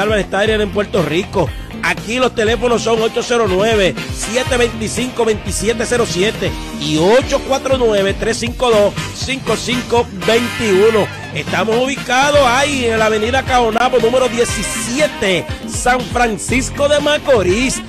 Álvarez Stadium en Puerto Rico. Aquí los teléfonos son 809-725-2707 y 849-352-5521. Estamos ubicados ahí en la avenida Caonabo número 17, San Francisco de Macorís.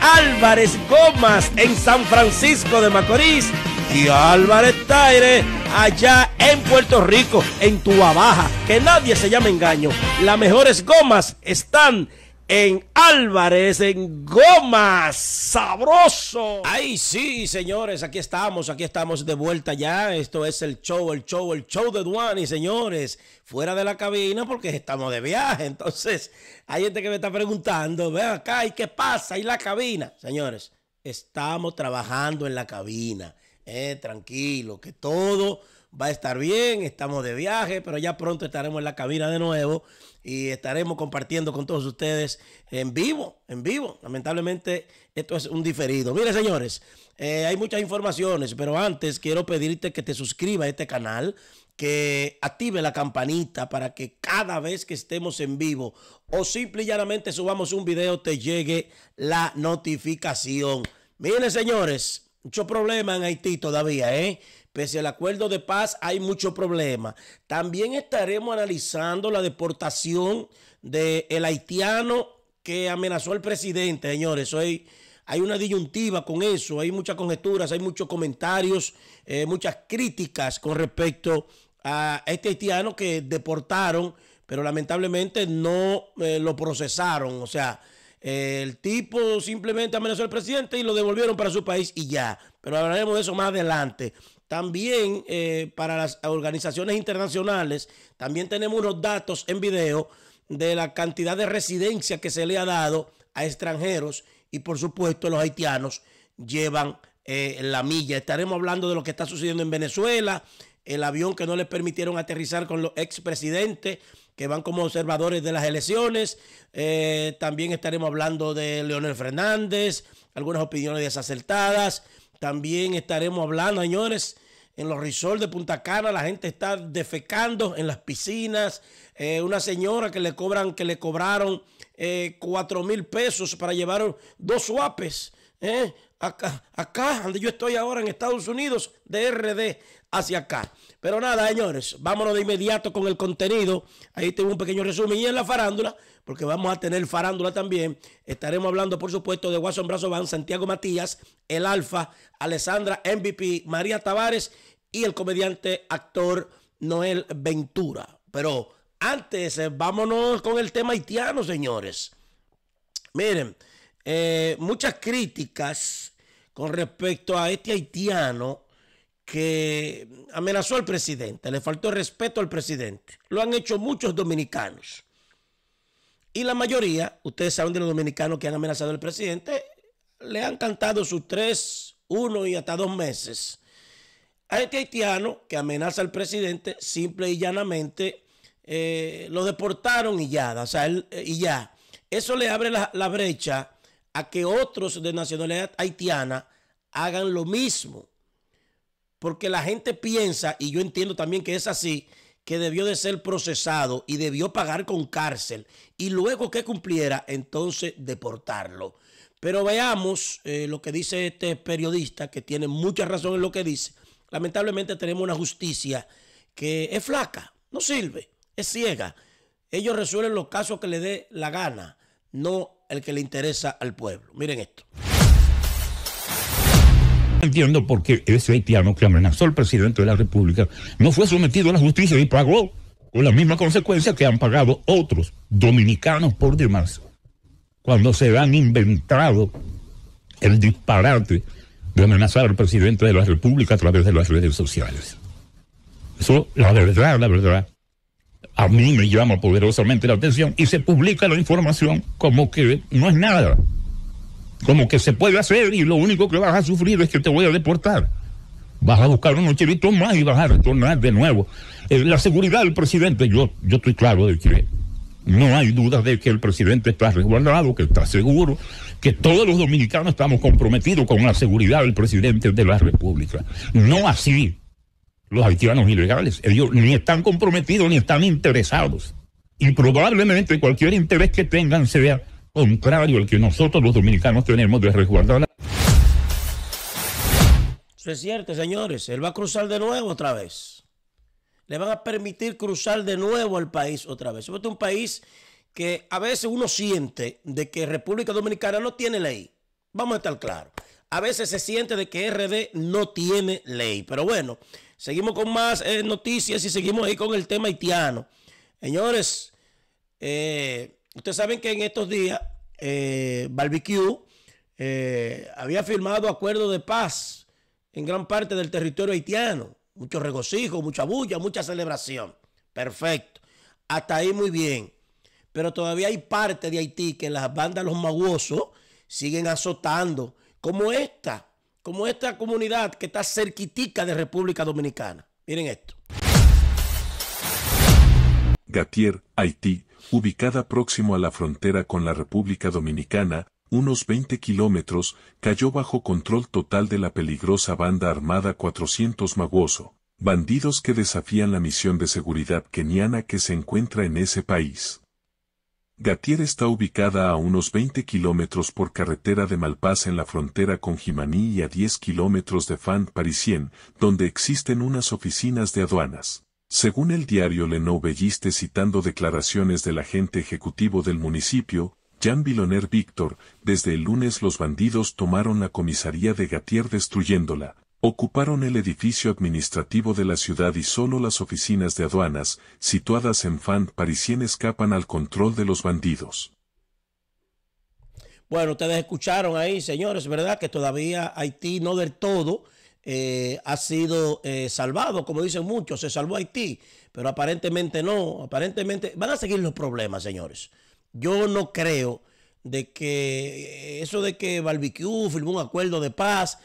Álvarez Gomas en San Francisco de Macorís y Álvarez Taire, allá en Puerto Rico, en Tua Baja, que nadie se llame engaño. Las mejores gomas están en Álvarez, en Gomas, sabroso. Ay, sí, señores, aquí estamos, aquí estamos de vuelta ya. Esto es el show, el show, el show de Duani, señores. Fuera de la cabina porque estamos de viaje. Entonces, hay gente que me está preguntando, ve acá, ¿y qué pasa? ¿Y la cabina? Señores, estamos trabajando en la cabina eh, tranquilo, que todo va a estar bien, estamos de viaje, pero ya pronto estaremos en la cabina de nuevo y estaremos compartiendo con todos ustedes en vivo, en vivo. Lamentablemente esto es un diferido. Mire señores, eh, hay muchas informaciones, pero antes quiero pedirte que te suscribas a este canal que active la campanita para que cada vez que estemos en vivo o simple y llanamente subamos un video te llegue la notificación. Miren, señores, mucho problema en Haití todavía, ¿eh? Pese al acuerdo de paz, hay mucho problema. También estaremos analizando la deportación del haitiano que amenazó al presidente, señores. hay una disyuntiva con eso, hay muchas conjeturas, hay muchos comentarios, eh, muchas críticas con respecto a este haitiano que deportaron, pero lamentablemente no eh, lo procesaron. O sea, el tipo simplemente amenazó al presidente y lo devolvieron para su país y ya. Pero hablaremos de eso más adelante. También eh, para las organizaciones internacionales, también tenemos unos datos en video de la cantidad de residencia que se le ha dado a extranjeros y por supuesto los haitianos llevan eh, la milla. Estaremos hablando de lo que está sucediendo en Venezuela, el avión que no le permitieron aterrizar con los expresidentes que van como observadores de las elecciones. Eh, también estaremos hablando de Leonel Fernández, algunas opiniones desacertadas. También estaremos hablando, señores, en los resorts de Punta Cana, la gente está defecando en las piscinas. Eh, una señora que le cobran, que le cobraron eh, cuatro mil pesos para llevar dos suapes. acá, acá, donde yo estoy ahora en Estados Unidos, de RD hacia acá. Pero nada, señores, vámonos de inmediato con el contenido. Ahí tengo un pequeño resumen. Y en la farándula, porque vamos a tener farándula también, estaremos hablando, por supuesto, de Watson Brazo Van, Santiago Matías, El Alfa, Alessandra MVP, María Tavares y el comediante actor Noel Ventura. Pero antes, eh, vámonos con el tema haitiano, señores. Miren, eh, muchas críticas con respecto a este haitiano que amenazó al presidente, le faltó respeto al presidente. Lo han hecho muchos dominicanos. Y la mayoría, ustedes saben de los dominicanos que han amenazado al presidente, le han cantado sus tres, uno y hasta dos meses. A este haitiano que amenaza al presidente, simple y llanamente, eh, lo deportaron y ya, o sea, eh, y ya. Eso le abre la brecha a que otros de nacionalidad haitiana hagan lo mismo porque la gente piensa, y yo entiendo también que es así, que debió de ser procesado y debió pagar con cárcel y luego que cumpliera, entonces deportarlo. Pero veamos eh, lo que dice este periodista, que tiene mucha razón en lo que dice. Lamentablemente tenemos una justicia que es flaca, no sirve, es ciega. Ellos resuelven los casos que le dé la gana, no el que le interesa al pueblo. Miren esto entiendo por qué ese haitiano que amenazó al presidente de la República no fue sometido a la justicia y pagó con la misma consecuencia que han pagado otros dominicanos por demás, cuando se han inventado el disparate de amenazar al presidente de la República a través de las redes sociales. Eso, la verdad, la verdad, a mí me llama poderosamente la atención y se publica la información como que no es nada como que se puede hacer y lo único que vas a sufrir es que te voy a deportar. Vas a buscar un chivitos más y vas a retornar de nuevo. Eh, la seguridad del presidente, yo, yo estoy claro de que no hay duda de que el presidente está resguardado, que está seguro, que todos los dominicanos estamos comprometidos con la seguridad del presidente de la República. No así los haitianos ilegales. Ellos ni están comprometidos ni están interesados. Y probablemente cualquier interés que tengan se vea contrario el que nosotros los dominicanos tenemos de resguardar Eso es cierto, señores. Él va a cruzar de nuevo otra vez. Le van a permitir cruzar de nuevo al país otra vez. Este es un país que a veces uno siente de que República Dominicana no tiene ley. Vamos a estar claros. A veces se siente de que RD no tiene ley. Pero bueno, seguimos con más eh, noticias y seguimos ahí con el tema haitiano. Señores, eh, Ustedes saben que en estos días, eh, Barbecue eh, había firmado acuerdos de paz en gran parte del territorio haitiano. Mucho regocijo, mucha bulla, mucha celebración. Perfecto. Hasta ahí muy bien. Pero todavía hay parte de Haití que las bandas Los Maguosos siguen azotando, como esta, como esta comunidad que está cerquitica de República Dominicana. Miren esto. Gatier, Haití, ubicada próximo a la frontera con la República Dominicana, unos 20 kilómetros, cayó bajo control total de la peligrosa banda armada 400 Maguoso, bandidos que desafían la misión de seguridad keniana que se encuentra en ese país. Gatier está ubicada a unos 20 kilómetros por carretera de Malpaz en la frontera con Jimaní y a 10 kilómetros de Fan Parisien, donde existen unas oficinas de aduanas. Según el diario Le Belliste citando declaraciones del agente ejecutivo del municipio, Jean Viloner Víctor, desde el lunes los bandidos tomaron la comisaría de Gatier destruyéndola, ocuparon el edificio administrativo de la ciudad y solo las oficinas de aduanas, situadas en Fan Parisien, escapan al control de los bandidos. Bueno, ustedes escucharon ahí, señores, ¿verdad? Que todavía Haití no del todo eh, ha sido eh, salvado, como dicen muchos, se salvó Haití, pero aparentemente no, aparentemente van a seguir los problemas, señores. Yo no creo de que eh, eso de que Barbecue firmó un acuerdo de paz,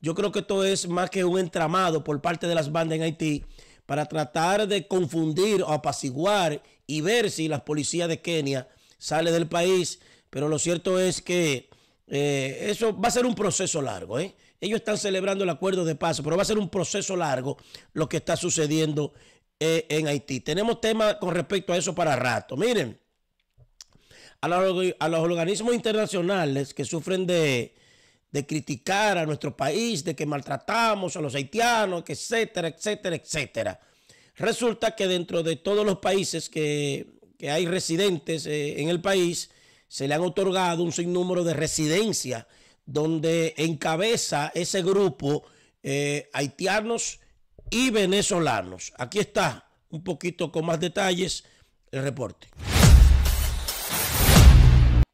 yo creo que esto es más que un entramado por parte de las bandas en Haití para tratar de confundir o apaciguar y ver si las policías de Kenia sale del país. Pero lo cierto es que eso va a ser un proceso largo. ¿eh? Ellos están celebrando el acuerdo de paz, pero va a ser un proceso largo lo que está sucediendo eh, en Haití. Tenemos temas con respecto a eso para rato. Miren, a los, organismos internacionales que sufren de, criticar a nuestro país, de que maltratamos a los haitianos, etcétera, etcétera, etcétera. Resulta que dentro de todos los países que, hay residentes eh, en el país, se le han otorgado un sinnúmero de residencias donde encabeza ese grupo eh, haitianos y venezolanos. Aquí está, un poquito con más detalles, el reporte.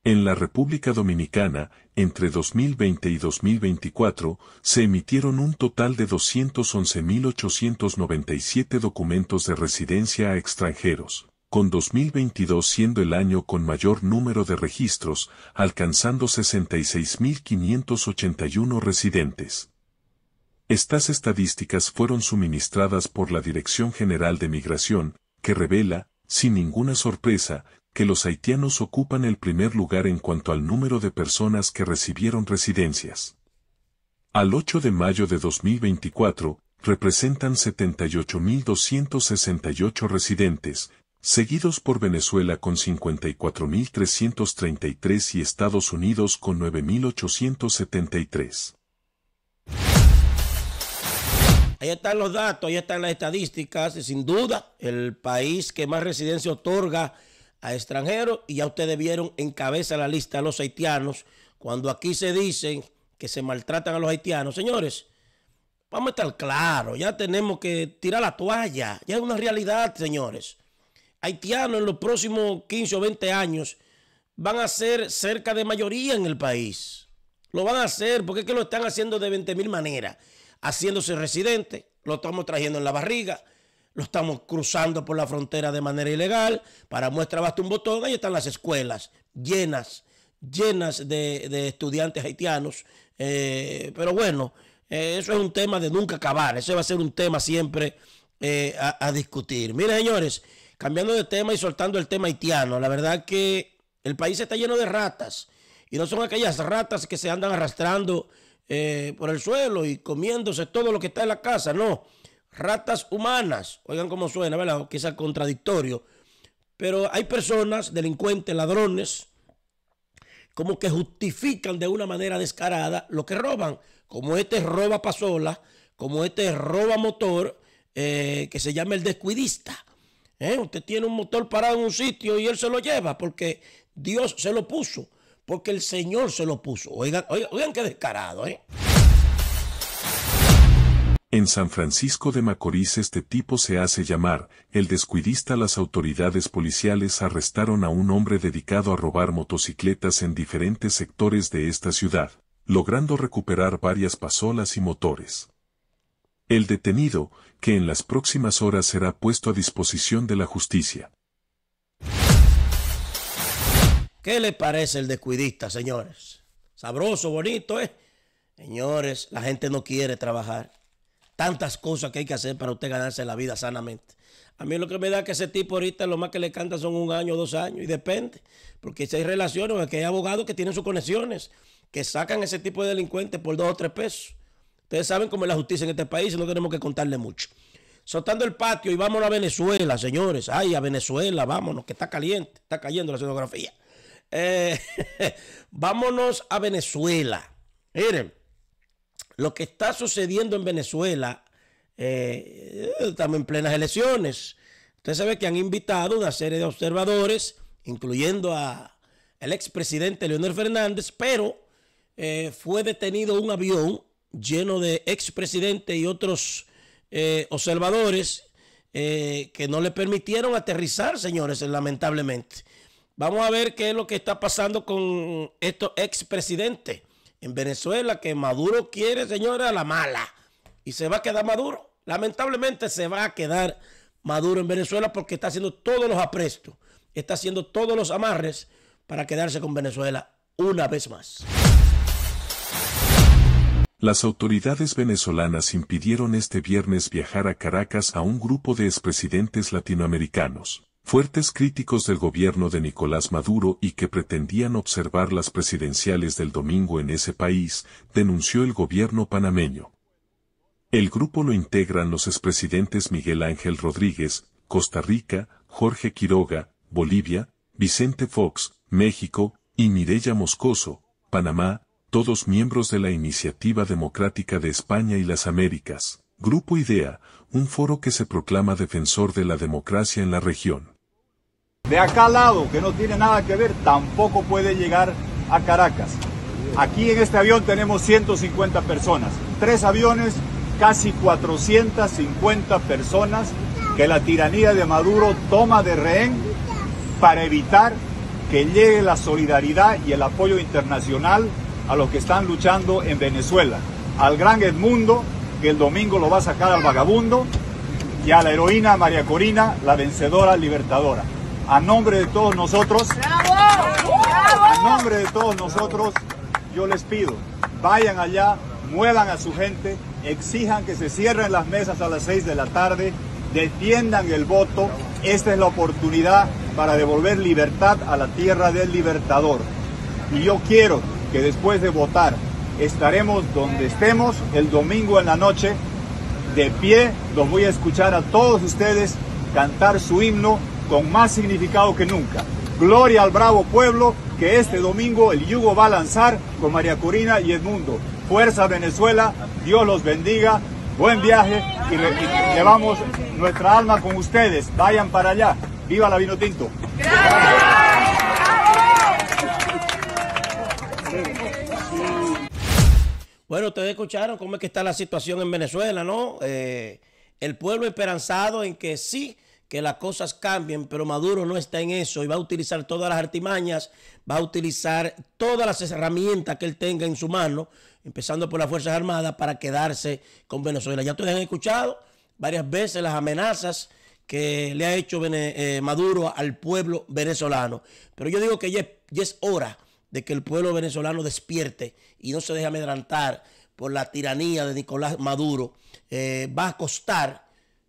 En la República Dominicana, entre 2020 y 2024, se emitieron un total de 211.897 documentos de residencia a extranjeros con 2022 siendo el año con mayor número de registros, alcanzando 66.581 residentes. Estas estadísticas fueron suministradas por la Dirección General de Migración, que revela, sin ninguna sorpresa, que los haitianos ocupan el primer lugar en cuanto al número de personas que recibieron residencias. Al 8 de mayo de 2024, representan 78.268 residentes, seguidos por Venezuela con 54.333 y Estados Unidos con 9.873. Ahí están los datos, ahí están las estadísticas. sin duda, el país que más residencia otorga a extranjeros, y ya ustedes vieron en cabeza la lista a los haitianos, cuando aquí se dicen que se maltratan a los haitianos. Señores, vamos a estar claros, ya tenemos que tirar la toalla, ya es una realidad, señores haitianos en los próximos 15 o 20 años van a ser cerca de mayoría en el país. Lo van a hacer porque es que lo están haciendo de 20 mil maneras. Haciéndose residente, lo estamos trayendo en la barriga, lo estamos cruzando por la frontera de manera ilegal. Para muestra basta un botón, ahí están las escuelas llenas, llenas de, estudiantes haitianos. Eh, pero bueno, eh, eso es un tema de nunca acabar, eso va a ser un tema siempre eh, a, a discutir. Miren, señores. Cambiando de tema y soltando el tema haitiano, la verdad que el país está lleno de ratas y no son aquellas ratas que se andan arrastrando eh, por el suelo y comiéndose todo lo que está en la casa, no. Ratas humanas, oigan cómo suena, ¿verdad? Que quizá contradictorio. Pero hay personas, delincuentes, ladrones, como que justifican de una manera descarada lo que roban, como este roba pasola, como este roba motor, eh, que se llama el descuidista. ¿Eh? Usted tiene un motor parado en un sitio y él se lo lleva porque Dios se lo puso, porque el Señor se lo puso. Oigan, oigan, oigan qué descarado, ¿eh? En San Francisco de Macorís este tipo se hace llamar, el descuidista las autoridades policiales arrestaron a un hombre dedicado a robar motocicletas en diferentes sectores de esta ciudad, logrando recuperar varias pasolas y motores el detenido, que en las próximas horas será puesto a disposición de la justicia. ¿Qué le parece el descuidista, señores? Sabroso, bonito, ¿eh? Señores, la gente no quiere trabajar. Tantas cosas que hay que hacer para usted ganarse la vida sanamente. A mí lo que me da que ese tipo ahorita lo más que le canta son un año o dos años, y depende. Porque si hay relaciones, que hay abogados que tienen sus conexiones, que sacan ese tipo de delincuentes por dos o tres pesos. Ustedes saben cómo es la justicia en este país, y no tenemos que contarle mucho. Soltando el patio y vámonos a Venezuela, señores. Ay, a Venezuela, vámonos, que está caliente, está cayendo la escenografía. Eh, vámonos a Venezuela. Miren, lo que está sucediendo en Venezuela, eh, estamos en plenas elecciones. Ustedes saben que han invitado una serie de observadores, incluyendo a el expresidente Leonel Fernández, pero eh, fue detenido un avión lleno de expresidentes y otros eh, observadores eh, que no le permitieron aterrizar, señores, lamentablemente. Vamos a ver qué es lo que está pasando con estos expresidentes en Venezuela, que Maduro quiere, señores, a la mala. Y se va a quedar Maduro. Lamentablemente se va a quedar Maduro en Venezuela porque está haciendo todos los aprestos, está haciendo todos los amarres para quedarse con Venezuela una vez más. Las autoridades venezolanas impidieron este viernes viajar a Caracas a un grupo de expresidentes latinoamericanos, fuertes críticos del gobierno de Nicolás Maduro y que pretendían observar las presidenciales del domingo en ese país, denunció el gobierno panameño. El grupo lo integran los expresidentes Miguel Ángel Rodríguez, Costa Rica, Jorge Quiroga, Bolivia, Vicente Fox, México, y Mireya Moscoso, Panamá, todos miembros de la Iniciativa Democrática de España y las Américas, Grupo IDEA, un foro que se proclama defensor de la democracia en la región. De acá al lado, que no tiene nada que ver, tampoco puede llegar a Caracas. Aquí en este avión tenemos 150 personas, tres aviones, casi 450 personas que la tiranía de Maduro toma de rehén para evitar que llegue la solidaridad y el apoyo internacional a los que están luchando en Venezuela, al gran Edmundo, que el domingo lo va a sacar al vagabundo, y a la heroína María Corina, la vencedora libertadora. A nombre de todos nosotros, a nombre de todos nosotros, yo les pido, vayan allá, muevan a su gente, exijan que se cierren las mesas a las 6 de la tarde, defiendan el voto. Esta es la oportunidad para devolver libertad a la tierra del libertador. Y yo quiero que después de votar estaremos donde estemos el domingo en la noche, de pie, los voy a escuchar a todos ustedes cantar su himno con más significado que nunca. Gloria al bravo pueblo que este domingo el yugo va a lanzar con María Corina y Edmundo. Fuerza Venezuela, Dios los bendiga, buen viaje y, llevamos nuestra alma con ustedes. Vayan para allá. Viva la vino tinto. Bueno, ustedes escucharon cómo es que está la situación en Venezuela, ¿no? Eh, el pueblo esperanzado en que sí, que las cosas cambien, pero Maduro no está en eso y va a utilizar todas las artimañas, va a utilizar todas las herramientas que él tenga en su mano, empezando por las Fuerzas Armadas, para quedarse con Venezuela. Ya ustedes han escuchado varias veces las amenazas que le ha hecho eh, Maduro al pueblo venezolano. Pero yo digo que ya es hora de que el pueblo venezolano despierte y no se deje amedrantar por la tiranía de Nicolás Maduro, eh, va a costar,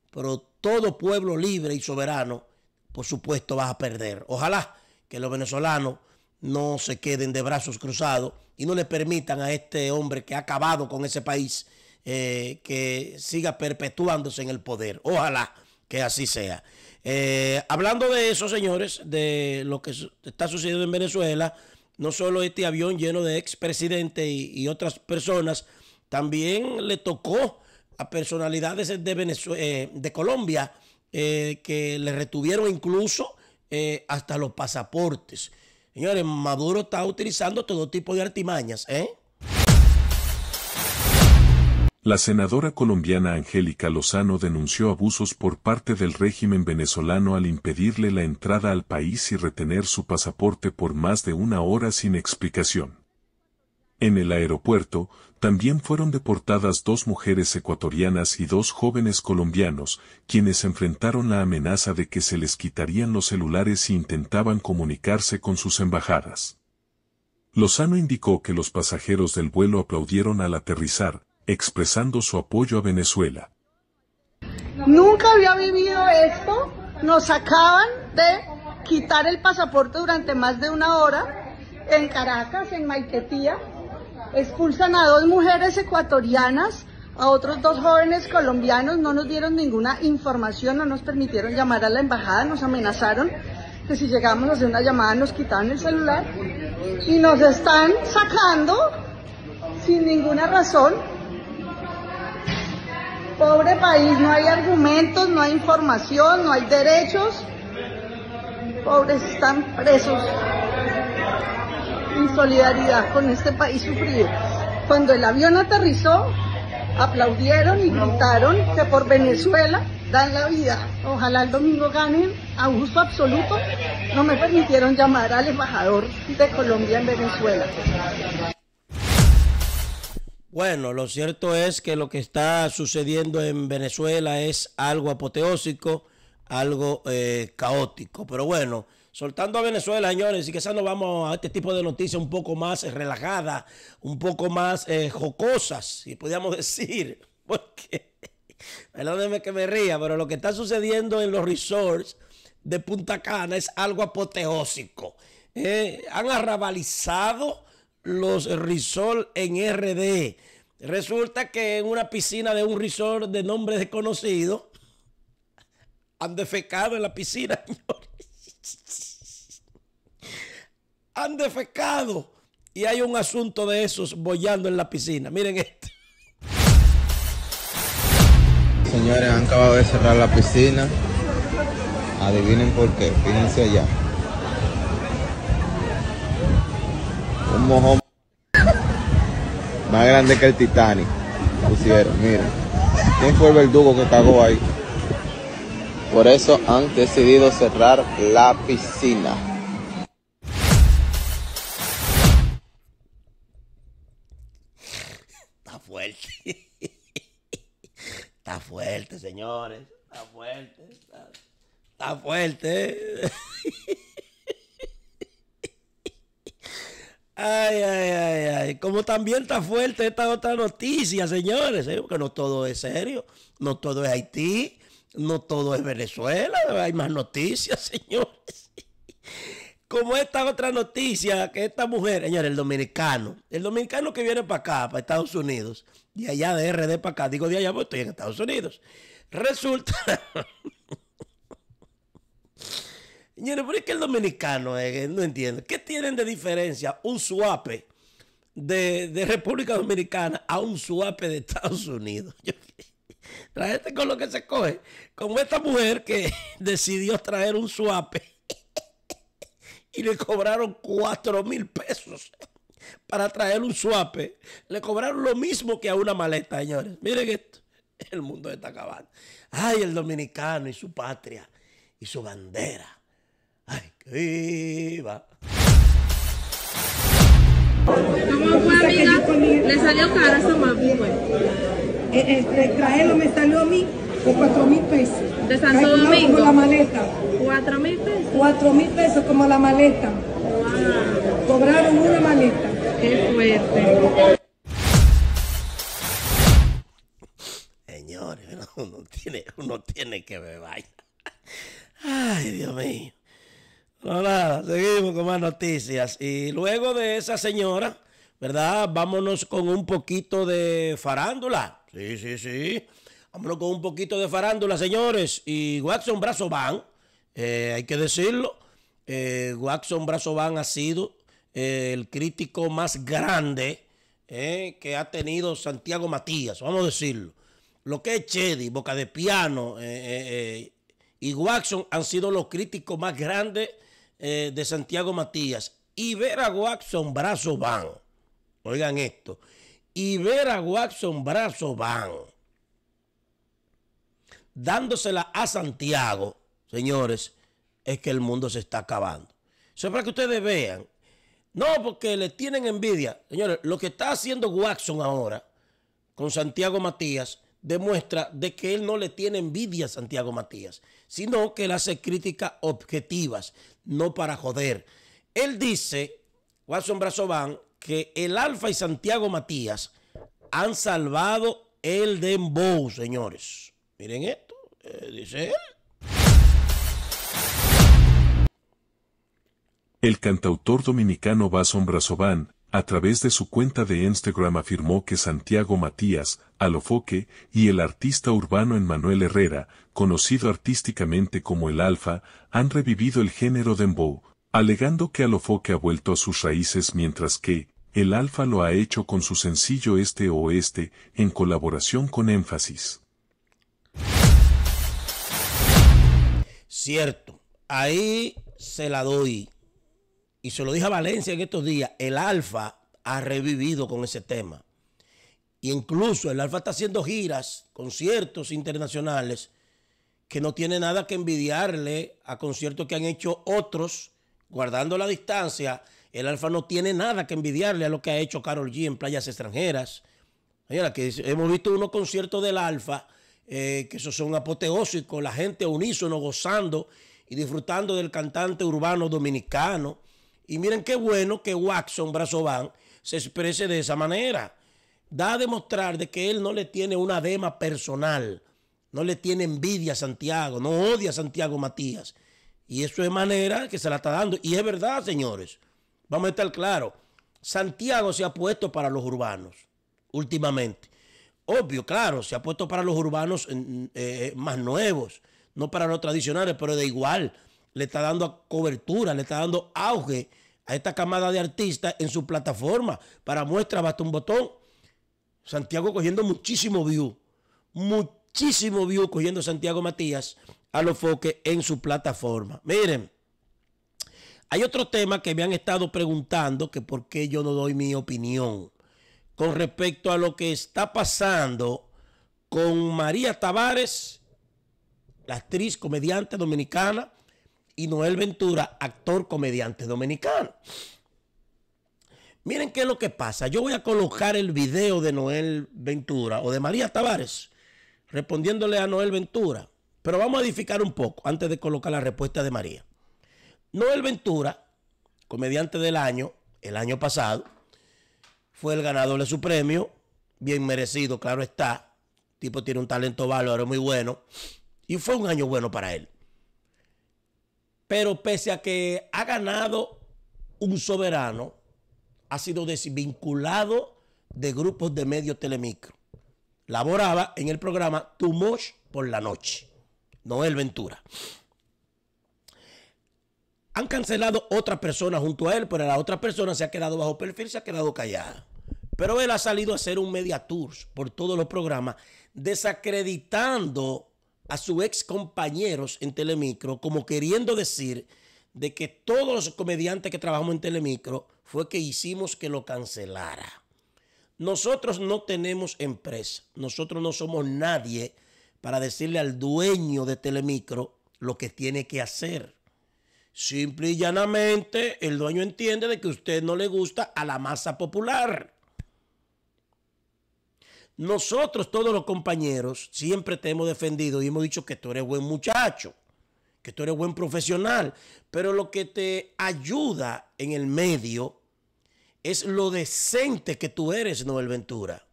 pero todo pueblo libre y soberano, por supuesto, va a perder. Ojalá que los venezolanos no se queden de brazos cruzados y no le permitan a este hombre que ha acabado con ese país eh, que siga perpetuándose en el poder. Ojalá que así sea. Eh, hablando de eso, señores, de lo que está sucediendo en Venezuela, no solo este avión lleno de expresidentes y, y otras personas, también le tocó a personalidades de, eh, de Colombia eh, que le retuvieron incluso eh, hasta los pasaportes. Señores, Maduro está utilizando todo tipo de artimañas, ¿eh? La senadora colombiana Angélica Lozano denunció abusos por parte del régimen venezolano al impedirle la entrada al país y retener su pasaporte por más de una hora sin explicación. En el aeropuerto, también fueron deportadas dos mujeres ecuatorianas y dos jóvenes colombianos, quienes enfrentaron la amenaza de que se les quitarían los celulares si e intentaban comunicarse con sus embajadas. Lozano indicó que los pasajeros del vuelo aplaudieron al aterrizar, expresando su apoyo a Venezuela. Nunca había vivido esto. Nos acaban de quitar el pasaporte durante más de una hora en Caracas, en Maiquetía. Expulsan a dos mujeres ecuatorianas, a otros dos jóvenes colombianos. No nos dieron ninguna información, no nos permitieron llamar a la embajada, nos amenazaron que si llegamos a hacer una llamada nos quitaban el celular y nos están sacando sin ninguna razón pobre país, no hay argumentos, no hay información, no hay derechos. Pobres están presos. En solidaridad con este país sufrido. Cuando el avión aterrizó, aplaudieron y gritaron que por Venezuela dan la vida. Ojalá el domingo ganen a gusto absoluto. No me permitieron llamar al embajador de Colombia en Venezuela. Bueno, lo cierto es que lo que está sucediendo en Venezuela es algo apoteósico, algo eh, caótico. Pero bueno, soltando a Venezuela, señores, y quizás nos vamos a este tipo de noticias un poco más relajadas, un poco más eh, jocosas, si podíamos decir. Porque, perdónenme que me ría, pero lo que está sucediendo en los resorts de Punta Cana es algo apoteósico. Eh, han arrabalizado los resorts en RD. Resulta que en una piscina de un resort de nombre desconocido han defecado en la piscina, señores. Han defecado y hay un asunto de esos bollando en la piscina. Miren esto. Señores, han acabado de cerrar la piscina. Adivinen por qué, fíjense allá. Un mojón. Más grande que el Titanic. Pusieron, miren. ¿Quién fue el verdugo que cagó ahí? Por eso han decidido cerrar la piscina. Está fuerte. Está fuerte, señores. Está fuerte. está fuerte. Ay, ay, ay, ay. Como también está fuerte esta otra noticia, señores. ¿eh? Porque no todo es serio. No todo es Haití. No todo es Venezuela. Hay más noticias, señores. Como esta otra noticia, que esta mujer, señores, el dominicano. El dominicano que viene para acá, para Estados Unidos. De allá de RD para acá. Digo de allá voy, estoy en Estados Unidos. Resulta... Señores, pero es que el dominicano, eh, no entiendo. ¿Qué tienen de diferencia un suape de, República Dominicana a un suape de Estados Unidos? tráete con lo que se coge, como esta mujer que decidió traer un suape y le cobraron cuatro mil pesos para traer un suape. Le cobraron lo mismo que a una maleta, señores. Miren esto. El mundo está acabando. Ay, el dominicano y su patria y su bandera. ¡Ay, que viva! ¿Cómo fue amiga, le salió caro a más mami, güey. Eh, eh, traerlo me salió a mí por 4 mil pesos. De Santo Domingo. Como la maleta. 4 mil pesos. 4 mil pesos como la maleta. Wow. Cobraron una maleta. Qué fuerte. Señores, uno tiene, uno tiene que beber. Ay, Dios mío. No, nada, seguimos con más noticias. Y luego de esa señora, ¿verdad? Vámonos con un poquito de farándula. Sí, sí, sí. Vámonos con un poquito de farándula, señores. Y Watson Brazo Van, eh, hay que decirlo, eh, Watson Brazo Van ha sido eh, el crítico más grande eh, que ha tenido Santiago Matías, vamos a decirlo. Lo que es Chedi, Boca de Piano y Watson han sido los críticos más grandes eh, de Santiago Matías y ver a Watson brazo van. Oigan esto. Y ver a Watson brazo van. Dándosela a Santiago, señores, es que el mundo se está acabando. Eso es para que ustedes vean. No, porque le tienen envidia. Señores, lo que está haciendo Watson ahora con Santiago Matías demuestra de que él no le tiene envidia a Santiago Matías, sino que él hace críticas objetivas no para joder. Él dice, Watson van que el Alfa y Santiago Matías han salvado el Dembow, señores. Miren esto, eh, dice él. El cantautor dominicano Watson brazobán a través de su cuenta de Instagram afirmó que Santiago Matías, Alofoque, y el artista urbano Emmanuel Herrera, conocido artísticamente como El Alfa, han revivido el género dembow, alegando que Alofoque ha vuelto a sus raíces mientras que, El Alfa lo ha hecho con su sencillo Este Oeste, en colaboración con Énfasis. Cierto, ahí se la doy y se lo dije a Valencia en estos días, el Alfa ha revivido con ese tema. Y incluso el Alfa está haciendo giras, conciertos internacionales, que no tiene nada que envidiarle a conciertos que han hecho otros, guardando la distancia. El Alfa no tiene nada que envidiarle a lo que ha hecho Carol G en playas extranjeras. que hemos visto unos conciertos del Alfa, eh, que esos son apoteósicos, la gente unísono gozando y disfrutando del cantante urbano dominicano y miren qué bueno que Watson Brazovan se exprese de esa manera. Da a demostrar de que él no le tiene una dema personal, no le tiene envidia a Santiago, no odia a Santiago Matías. Y eso es manera que se la está dando. Y es verdad, señores. Vamos a estar claros. Santiago se ha puesto para los urbanos últimamente. Obvio, claro, se ha puesto para los urbanos mm, eh, más nuevos, no para los tradicionales, pero de igual le está dando cobertura, le está dando auge a esta camada de artistas en su plataforma. Para muestra, basta un botón. Santiago cogiendo muchísimo view, muchísimo view cogiendo Santiago Matías a los foques en su plataforma. Miren, hay otro tema que me han estado preguntando que por qué yo no doy mi opinión con respecto a lo que está pasando con María Tavares, la actriz comediante dominicana, y Noel Ventura, actor comediante dominicano. Miren qué es lo que pasa. Yo voy a colocar el video de Noel Ventura o de María Tavares respondiéndole a Noel Ventura. Pero vamos a edificar un poco antes de colocar la respuesta de María. Noel Ventura, comediante del año, el año pasado, fue el ganador de su premio, bien merecido, claro está. El tipo tiene un talento bárbaro, muy bueno. Y fue un año bueno para él. Pero pese a que ha ganado un soberano, ha sido desvinculado de grupos de medios telemicro. Laboraba en el programa Too Much por la noche. Noel Ventura. Han cancelado otra persona junto a él, pero la otra persona se ha quedado bajo perfil, se ha quedado callada. Pero él ha salido a hacer un media tours por todos los programas, desacreditando a sus ex compañeros en Telemicro, como queriendo decir de que todos los comediantes que trabajamos en Telemicro fue que hicimos que lo cancelara. Nosotros no tenemos empresa, nosotros no somos nadie para decirle al dueño de Telemicro lo que tiene que hacer. Simple y llanamente, el dueño entiende de que usted no le gusta a la masa popular. Nosotros, todos los compañeros, siempre te hemos defendido y hemos dicho que tú eres buen muchacho, que tú eres buen profesional, pero lo que te ayuda en el medio es lo decente que tú eres, Noel Ventura.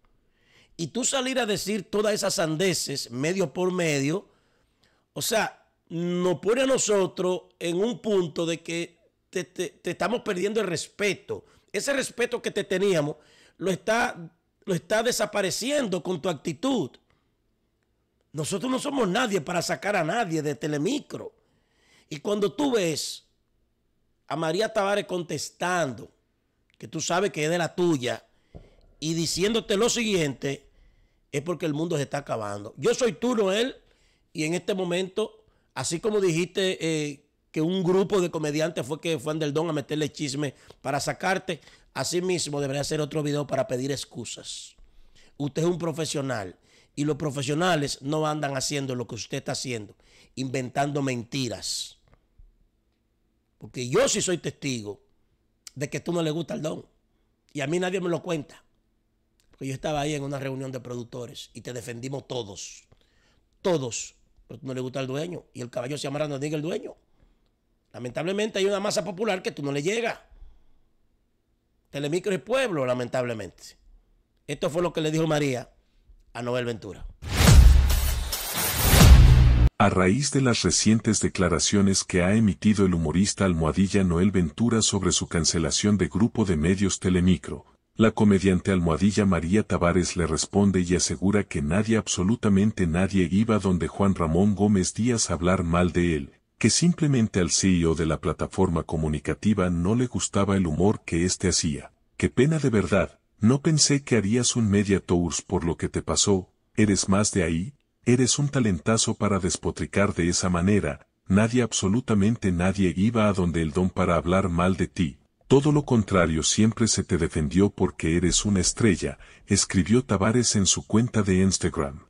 Y tú salir a decir todas esas sandeces, medio por medio, o sea, nos pone a nosotros en un punto de que te, te estamos perdiendo el respeto. Ese respeto que te teníamos lo está lo está desapareciendo con tu actitud. Nosotros no somos nadie para sacar a nadie de telemicro. Y cuando tú ves a María Tavares contestando, que tú sabes que es de la tuya, y diciéndote lo siguiente, es porque el mundo se está acabando. Yo soy tú, Noel, y en este momento, así como dijiste eh, que un grupo de comediantes fue que fue Anderdón a meterle chisme para sacarte, Asimismo, debería hacer otro video para pedir excusas. Usted es un profesional y los profesionales no andan haciendo lo que usted está haciendo, inventando mentiras. Porque yo sí soy testigo de que tú no le gusta el don. Y a mí nadie me lo cuenta. Porque yo estaba ahí en una reunión de productores y te defendimos todos. Todos. Pero tú no le gusta el dueño. Y el caballo se llama diga el dueño. Lamentablemente hay una masa popular que tú no le llega. Telemicro y Pueblo, lamentablemente. Esto fue lo que le dijo María a Noel Ventura. A raíz de las recientes declaraciones que ha emitido el humorista almohadilla Noel Ventura sobre su cancelación de grupo de medios Telemicro, la comediante almohadilla María Tavares le responde y asegura que nadie, absolutamente nadie, iba donde Juan Ramón Gómez Díaz a hablar mal de él, que simplemente al CEO de la plataforma comunicativa no le gustaba el humor que éste hacía. Qué pena de verdad, no pensé que harías un media tours por lo que te pasó, eres más de ahí, eres un talentazo para despotricar de esa manera, nadie absolutamente nadie iba a donde el don para hablar mal de ti. Todo lo contrario siempre se te defendió porque eres una estrella, escribió Tavares en su cuenta de Instagram.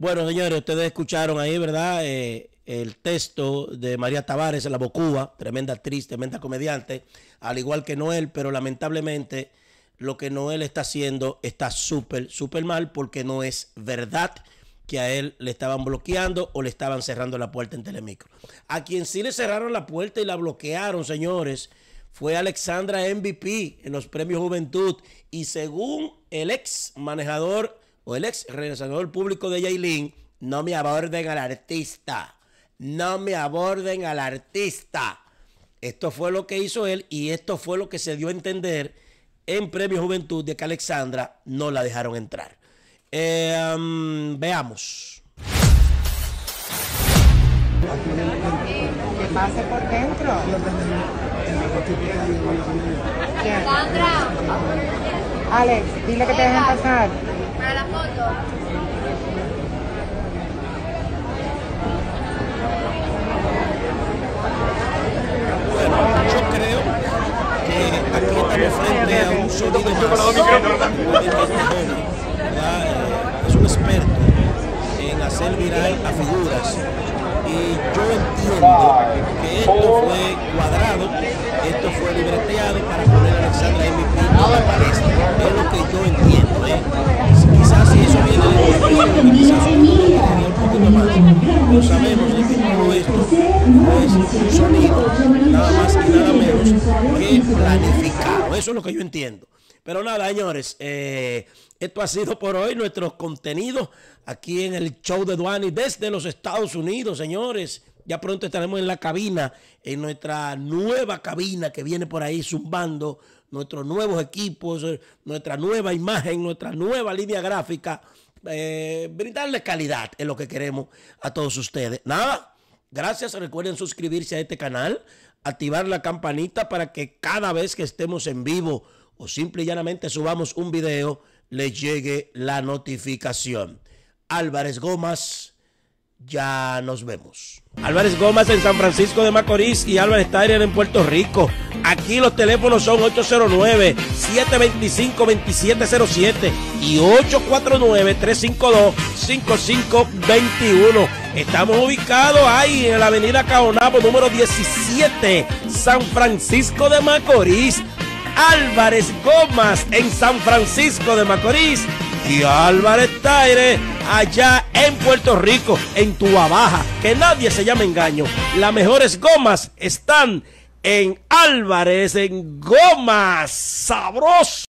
Bueno, señores, ustedes escucharon ahí, ¿verdad? Eh, el texto de María Tavares, la Bocuba, tremenda actriz, tremenda comediante, al igual que Noel, pero lamentablemente lo que Noel está haciendo está súper, súper mal porque no es verdad que a él le estaban bloqueando o le estaban cerrando la puerta en Telemicro. A quien sí le cerraron la puerta y la bloquearon, señores, fue Alexandra MVP en los premios Juventud y según el ex manejador o el ex relacionador público de Yailin, no me aborden al artista. No me aborden al artista. Esto fue lo que hizo él y esto fue lo que se dio a entender en Premio Juventud de que Alexandra no la dejaron entrar. Em, veamos. Que pase por dentro. Alexandra. Alex, dile que te dejen pasar la foto. Bueno, yo creo que aquí estamos frente a un sonido más. Eh, es un experto en hacer viral a figuras. Y yo entiendo que esto fue cuadrado, esto fue liberteado para poner a Alexandra MVP en la palestra. Es lo que yo entiendo. ¿eh? si eso viene de la presión quizás No sabemos de que todo esto es un sonido, nada más y nada menos que planificado. Eso es lo que yo entiendo. Pero nada, señores, eh, esto ha sido por hoy nuestro contenido aquí en el show de Duani desde los Estados Unidos, señores. Ya pronto estaremos en la cabina, en nuestra nueva cabina que viene por ahí zumbando nuestros nuevos equipos, eh, nuestra nueva imagen, nuestra nueva línea gráfica, eh, brindarle calidad es lo que queremos a todos ustedes. Nada, gracias, recuerden suscribirse a este canal, activar la campanita para que cada vez que estemos en vivo o simple y llanamente subamos un video, les llegue la notificación. Álvarez Gómez. Ya nos vemos. Álvarez Gómez en San Francisco de Macorís y Álvarez Tyrion en Puerto Rico. Aquí los teléfonos son 809-725-2707 y 849-352-5521. Estamos ubicados ahí en la avenida Caonabo número 17, San Francisco de Macorís. Álvarez Gómez en San Francisco de Macorís y Álvarez Taire, allá en Puerto Rico, en Baja, que nadie se llame engaño. Las mejores gomas están en Álvarez, en gomas sabroso.